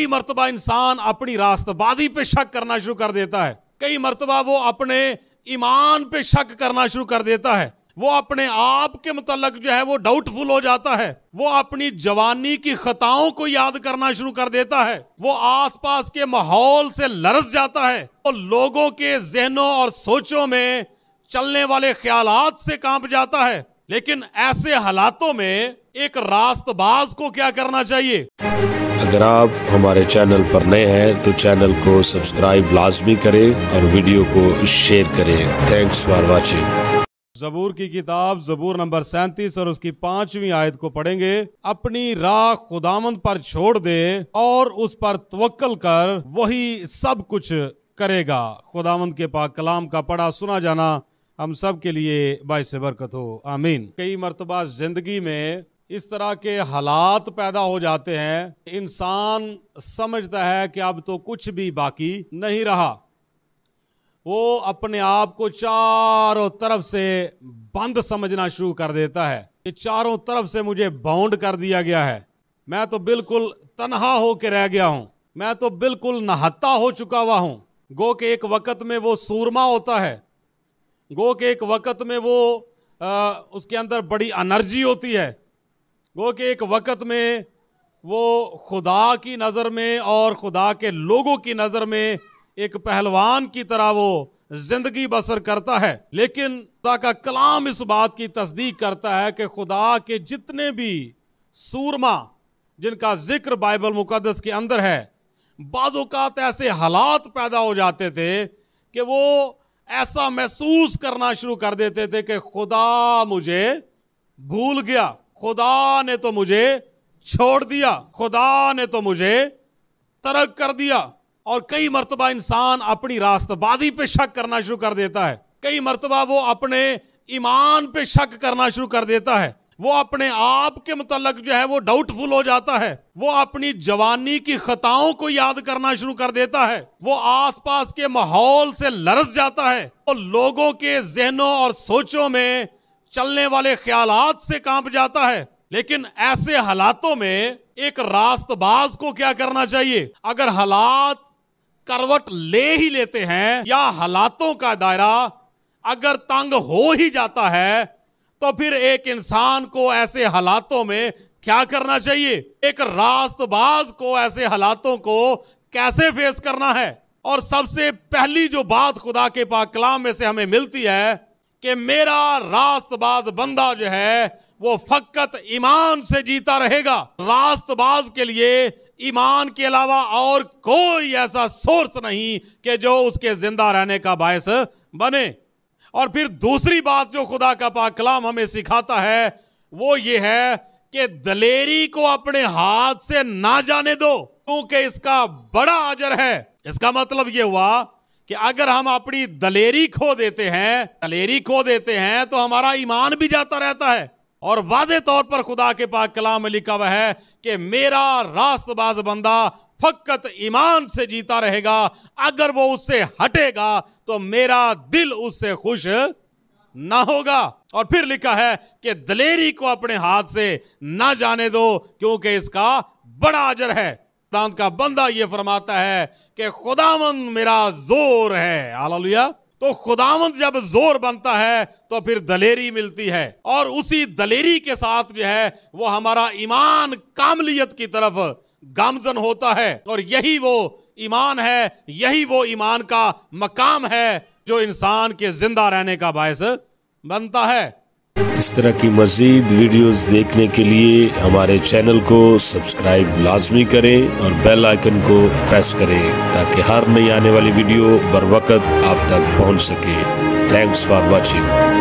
कई मरतबा इंसान अपनी रास्तबाजी पे शक करना शुरू कर देता है कई मरतबा वो अपने ईमान पे शक करना शुरू कर देता है वो अपने आप के मतलब जो है वो डाउटफुल हो जाता है वो अपनी जवानी की खताओं को याद करना शुरू कर देता है वो आसपास के माहौल से लरस जाता है और लोगों के जहनों और सोचों में चलने वाले ख्याल से कांप जाता है लेकिन ऐसे हालातों में एक रास्तबाज को क्या करना चाहिए अगर आप हमारे चैनल पर नए हैं तो चैनल को सब्सक्राइब लाजमी करें और वीडियो को शेयर करें थैंक्स फॉर वॉचिंग जबूर की किताब जबूर नंबर सैंतीस और उसकी पांचवी आयत को पढ़ेंगे अपनी राह खुदामंद पर छोड़ दे और उस पर तवक्ल कर वही सब कुछ करेगा खुदामंद के पाक कलाम का पढ़ा सुना जाना हम सब के लिए बायस बरकत हो आमीन कई मरतबा ज़िंदगी में इस तरह के हालात पैदा हो जाते हैं इंसान समझता है कि अब तो कुछ भी बाकी नहीं रहा वो अपने आप को चारों तरफ से बंद समझना शुरू कर देता है कि चारों तरफ से मुझे बाउंड कर दिया गया है मैं तो बिल्कुल तनहा के रह गया हूँ मैं तो बिल्कुल नहत्ता हो चुका हुआ हूँ गो के एक वक़्त में वो सूरमा होता है गो के एक वक़्त में वो आ, उसके अंदर बड़ी एनर्जी होती है गो कि एक वक़्त में वो खुदा की नज़र में और खुदा के लोगों की नज़र में एक पहलवान की तरह वो ज़िंदगी बसर करता है लेकिन खुदा का कलाम इस बात की तस्दीक करता है कि खुदा के जितने भी सूरमा जिनका जिक्र बाइबल मुकदस के अंदर है बाज़ात ऐसे हालात पैदा हो जाते थे कि वो ऐसा महसूस करना शुरू कर देते थे कि खुदा मुझे भूल गया खुदा ने तो मुझे छोड़ दिया खुदा ने तो मुझे तरक कर दिया और कई मरतबा इंसान अपनी रास्तबाजी पे शक करना शुरू कर देता है कई मरतबा वो अपने ईमान पे शक करना शुरू कर देता है वो अपने आप के मतलब जो है वो डाउटफुल हो जाता है वो अपनी जवानी की खताओं को याद करना शुरू कर देता है वो आसपास के माहौल से लरस जाता है और लोगों के जहनों और सोचों में चलने वाले ख्याल से कांप जाता है लेकिन ऐसे हालातों में एक रास्तबाज को क्या करना चाहिए अगर हालात करवट ले ही लेते हैं या हालातों का दायरा अगर तंग हो ही जाता है तो फिर एक इंसान को ऐसे हालातों में क्या करना चाहिए एक रास्तबाज को ऐसे हालातों को कैसे फेस करना है और सबसे पहली जो बात खुदा के पाकलाम में से हमें मिलती है कि मेरा रास्तबाज बंदा जो है वो फकत ईमान से जीता रहेगा रास्तबाज के लिए ईमान के अलावा और कोई ऐसा सोर्स नहीं कि जो उसके जिंदा रहने का बायस बने और फिर दूसरी बात जो खुदा का पाकलाम कलाम हमें सिखाता है वो ये है कि दलेरी को अपने हाथ से ना जाने दो क्योंकि इसका बड़ा आजर है इसका मतलब ये हुआ कि अगर हम अपनी दलेरी खो देते हैं दलेरी खो देते हैं तो हमारा ईमान भी जाता रहता है और वाज तौर पर खुदा के पाक कलाम में लिखा हुआ है कि मेरा रास्तबाज बंदा फकत ईमान से जीता रहेगा अगर वो उससे हटेगा तो मेरा दिल उससे खुश ना होगा और फिर लिखा है कि दलेरी को अपने हाथ से ना जाने दो क्योंकि इसका बड़ा अजर है दांत का बंदा ये फरमाता है कि खुदावन मेरा जोर है हालेलुया तो खुदावन जब जोर बनता है तो फिर दलेरी मिलती है और उसी दलेरी के साथ जो है वो हमारा ईमान कामलियत की तरफ गामजन होता है और यही वो ईमान है यही वो ईमान का मकाम है जो इंसान के जिंदा रहने का बायस बनता है इस तरह की मज़ीद वीडियोस देखने के लिए हमारे चैनल को सब्सक्राइब लाजमी करें और बेल आइकन को प्रेस करें ताकि हर नई आने वाली वीडियो बर वक्त आप तक पहुंच सके थैंक्स फॉर वाचिंग